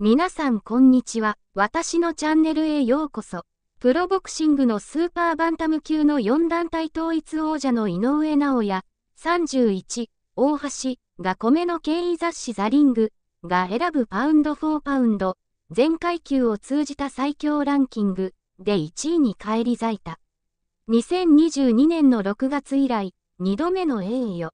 皆さんこんにちは。私のチャンネルへようこそ。プロボクシングのスーパーバンタム級の4団体統一王者の井上尚弥、31、大橋が米の経緯雑誌ザリングが選ぶパウンド4パウンド、全階級を通じた最強ランキングで1位に返り咲いた。2022年の6月以来、2度目の栄誉。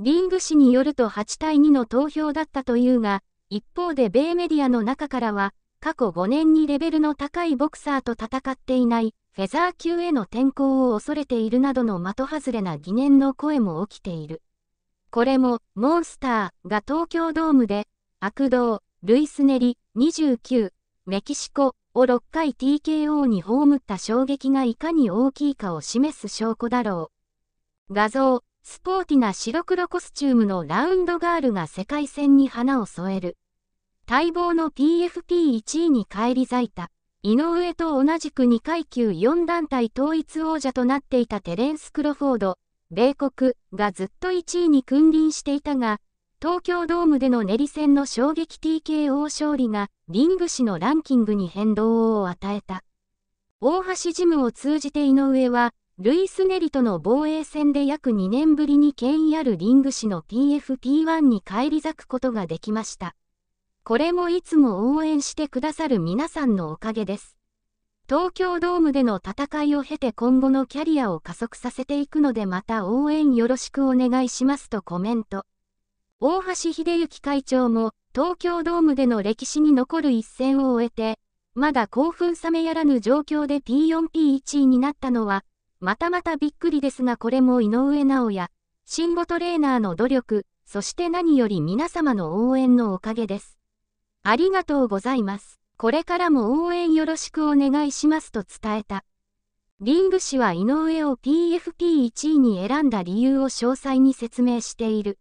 リング氏によると8対2の投票だったというが、一方で米メディアの中からは、過去5年にレベルの高いボクサーと戦っていない、フェザー級への転向を恐れているなどの的外れな疑念の声も起きている。これも、モンスターが東京ドームで、悪道、ルイスネリ、29、メキシコを6回 TKO に葬った衝撃がいかに大きいかを示す証拠だろう。画像、スポーティな白黒コスチュームのラウンドガールが世界戦に花を添える。待望の PFP1 位に返り咲いた。井上と同じく2階級4団体統一王者となっていたテレンス・クロフォード、米国がずっと1位に君臨していたが、東京ドームでの練り戦の衝撃 TKO 勝利がリング氏のランキングに変動を与えた。大橋ジムを通じて井上は、ルイス・ネリとの防衛戦で約2年ぶりに権威あるリング氏の PFP1 に返り咲くことができました。これもいつも応援してくださる皆さんのおかげです。東京ドームでの戦いを経て今後のキャリアを加速させていくのでまた応援よろしくお願いしますとコメント。大橋秀幸会長も東京ドームでの歴史に残る一戦を終えて、まだ興奮冷めやらぬ状況で P4P1 位になったのは、またまたびっくりですがこれも井上直也、慎吾トレーナーの努力、そして何より皆様の応援のおかげです。ありがとうございます。これからも応援よろしくお願いしますと伝えた。リング氏は井上を PFP1 位に選んだ理由を詳細に説明している。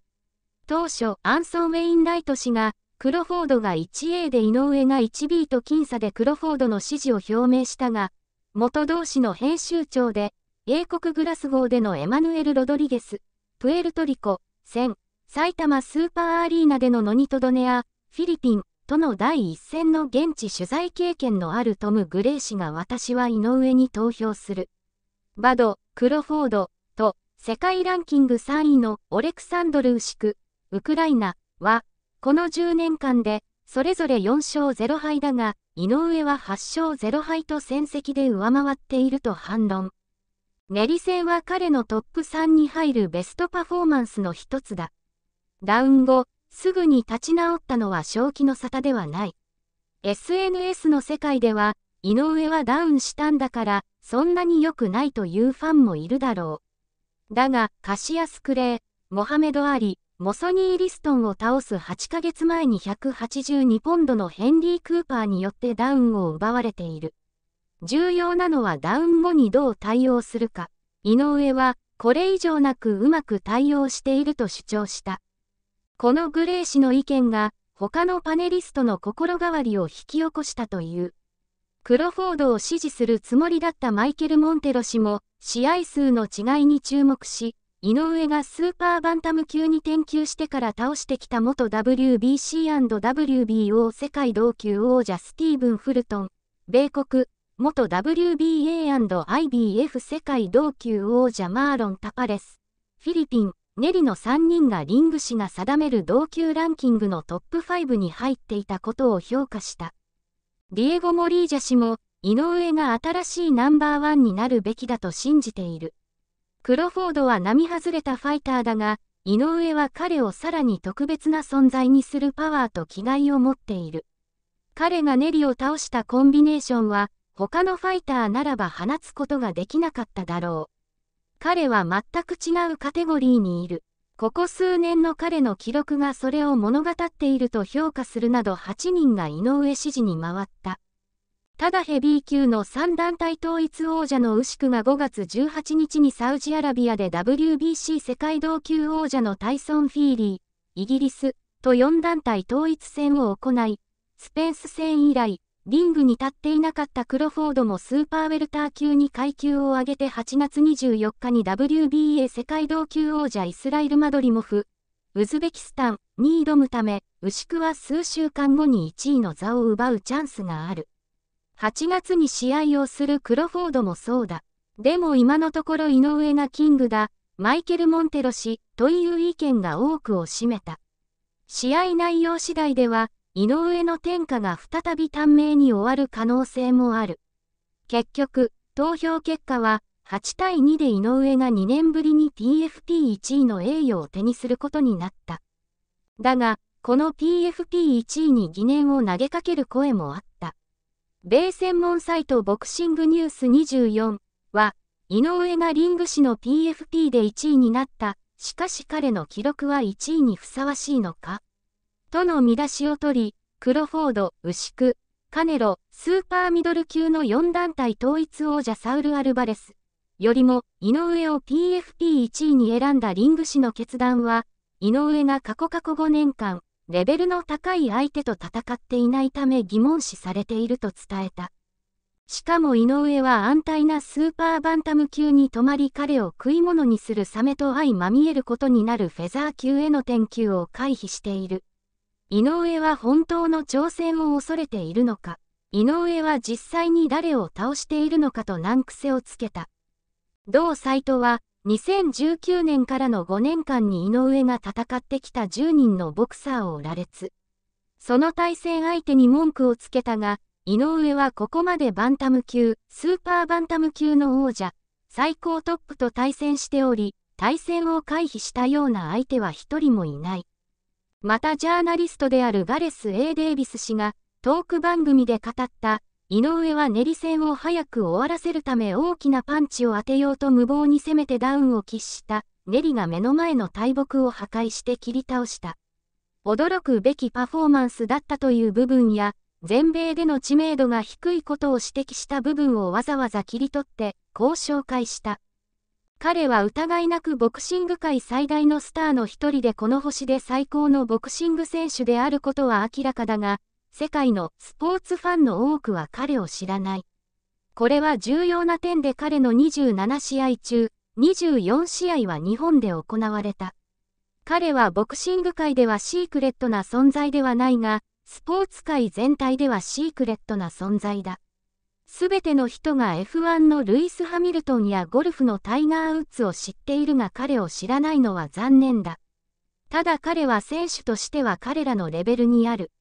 当初、アンソン・ウェインライト氏が、クロフォードが 1A で井上が 1B と僅差でクロフォードの支持を表明したが、元同士の編集長で、英国グラスゴーでのエマヌエル・ロドリゲス、プエルトリコ、戦、埼玉スーパーアリーナでのノニトドネア、フィリピン、との第一線の現地取材経験のあるトム・グレイ氏が私は井上に投票する。バド、クロフォード、と、世界ランキング3位のオレクサンドル・ウシク、ウクライナ、は、この10年間で、それぞれ4勝0敗だが、井上は8勝0敗と戦績で上回っていると反論。ネリ戦は彼のトップ3に入るベストパフォーマンスの一つだ。ダウン後、すぐに立ち直ったのは正気の沙汰ではない。SNS の世界では、井上はダウンしたんだから、そんなに良くないというファンもいるだろう。だが、カシアス・クレー、モハメド・アリ、モソニー・リストンを倒す8ヶ月前に182ポンドのヘンリー・クーパーによってダウンを奪われている。重要なのはダウン後にどう対応するか。井上は、これ以上なくうまく対応していると主張した。このグレー氏の意見が他のパネリストの心変わりを引き起こしたという。クロフォードを支持するつもりだったマイケル・モンテロ氏も試合数の違いに注目し、井上がスーパーバンタム級に転級してから倒してきた元 WBC&WBO 世界同級王者スティーブン・フルトン、米国、元 WBA&IBF 世界同級王者マーロン・タパレス、フィリピン、ネリの3人がリング氏が定める同級ランキングのトップ5に入っていたことを評価した。ディエゴ・モリージャ氏も、井上が新しいナンバーワンになるべきだと信じている。クロフォードは並外れたファイターだが、井上は彼をさらに特別な存在にするパワーと気概を持っている。彼がネリを倒したコンビネーションは、他のファイターならば放つことができなかっただろう。彼は全く違うカテゴリーにいる。ここ数年の彼の記録がそれを物語っていると評価するなど8人が井上支持に回った。ただヘビー級の3団体統一王者のウシクが5月18日にサウジアラビアで WBC 世界同級王者のタイソン・フィーリー、イギリスと4団体統一戦を行い、スペンス戦以来、リングに立っていなかったクロフォードもスーパーウェルター級に階級を上げて8月24日に WBA 世界同級王者イスラエルマドリモフ、ウズベキスタンに挑むため、牛久は数週間後に1位の座を奪うチャンスがある。8月に試合をするクロフォードもそうだ。でも今のところ井上がキングだ、マイケル・モンテロ氏という意見が多くを占めた。試合内容次第では、井上の天下が再び短命に終わる可能性もある。結局、投票結果は、8対2で井上が2年ぶりに t f p 1位の栄誉を手にすることになった。だが、この t f p 1位に疑念を投げかける声もあった。米専門サイトボクシングニュース24は、井上がリング氏の t f p で1位になった。しかし彼の記録は1位にふさわしいのかとの見出しを取り、クロフォード、牛久、カネロ、スーパーミドル級の4団体統一王者サウル・アルバレス、よりも井上を PFP1 位に選んだリング氏の決断は、井上が過去過去5年間、レベルの高い相手と戦っていないため疑問視されていると伝えた。しかも井上は安泰なスーパーバンタム級に止まり彼を食い物にするサメと相まみえることになるフェザー級への転究を回避している。井上は本当の挑戦を恐れているのか、井上は実際に誰を倒しているのかと難癖をつけた。同サイトは、2019年からの5年間に井上が戦ってきた10人のボクサーを羅列。その対戦相手に文句をつけたが、井上はここまでバンタム級、スーパーバンタム級の王者、最高トップと対戦しており、対戦を回避したような相手は一人もいない。またジャーナリストであるガレス・ A・ デイビス氏がトーク番組で語った井上は練り戦を早く終わらせるため大きなパンチを当てようと無謀に攻めてダウンを喫した練りが目の前の大木を破壊して切り倒した驚くべきパフォーマンスだったという部分や全米での知名度が低いことを指摘した部分をわざわざ切り取ってこう紹介した彼は疑いなくボクシング界最大のスターの一人でこの星で最高のボクシング選手であることは明らかだが、世界のスポーツファンの多くは彼を知らない。これは重要な点で彼の27試合中、24試合は日本で行われた。彼はボクシング界ではシークレットな存在ではないが、スポーツ界全体ではシークレットな存在だ。すべての人が F1 のルイス・ハミルトンやゴルフのタイガー・ウッズを知っているが彼を知らないのは残念だ。ただ彼は選手としては彼らのレベルにある。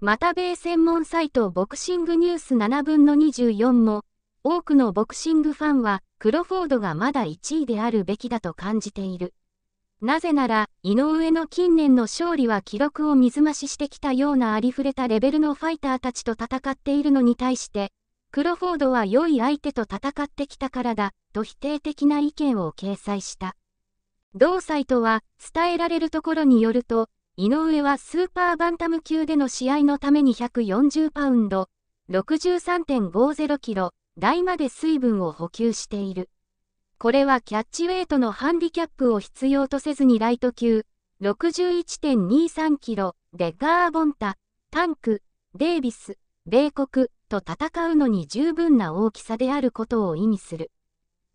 また米専門サイトボクシングニュース7分の24も、多くのボクシングファンはクロフォードがまだ1位であるべきだと感じている。なぜなら、井上の近年の勝利は記録を水増ししてきたようなありふれたレベルのファイターたちと戦っているのに対して、クロフォードは良い相手と戦ってきたからだ、と否定的な意見を掲載した。同サイトは、伝えられるところによると、井上はスーパーバンタム級での試合のために140パウンド、63.50キロ、台まで水分を補給している。これはキャッチウェイトのハンディキャップを必要とせずにライト級、61.23キロ、でガーボンタ、タンク、デイビス、米国、と戦うのに十分な大きさであることを意味する。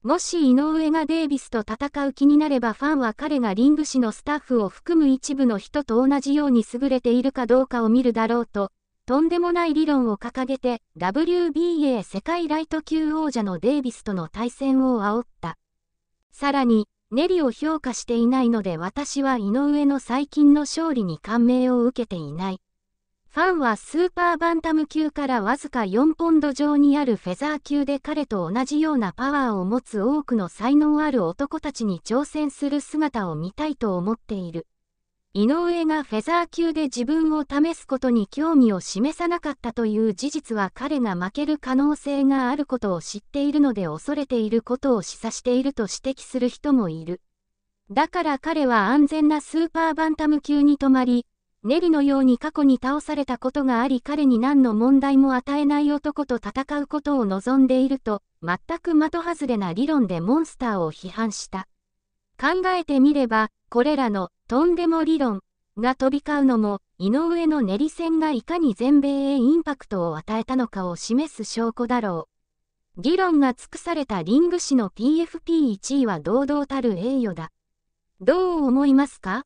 もし井上がデイビスと戦う気になればファンは彼がリング氏のスタッフを含む一部の人と同じように優れているかどうかを見るだろうと、とんでもない理論を掲げて WBA 世界ライト級王者のデイビスとの対戦を煽った。さらに、ネリを評価していないので私は井上の最近の勝利に感銘を受けていない。ファンはスーパーバンタム級からわずか4ポンド上にあるフェザー級で彼と同じようなパワーを持つ多くの才能ある男たちに挑戦する姿を見たいと思っている。井上がフェザー級で自分を試すことに興味を示さなかったという事実は彼が負ける可能性があることを知っているので恐れていることを示唆していると指摘する人もいる。だから彼は安全なスーパーバンタム級に泊まり、ネリのように過去に倒されたことがあり彼に何の問題も与えない男と戦うことを望んでいると、全く的外れな理論でモンスターを批判した。考えてみれば、これらのとんでも理論が飛び交うのも、井上の練り戦がいかに全米へインパクトを与えたのかを示す証拠だろう。議論が尽くされたリング氏の PFP1 位は堂々たる栄誉だ。どう思いますか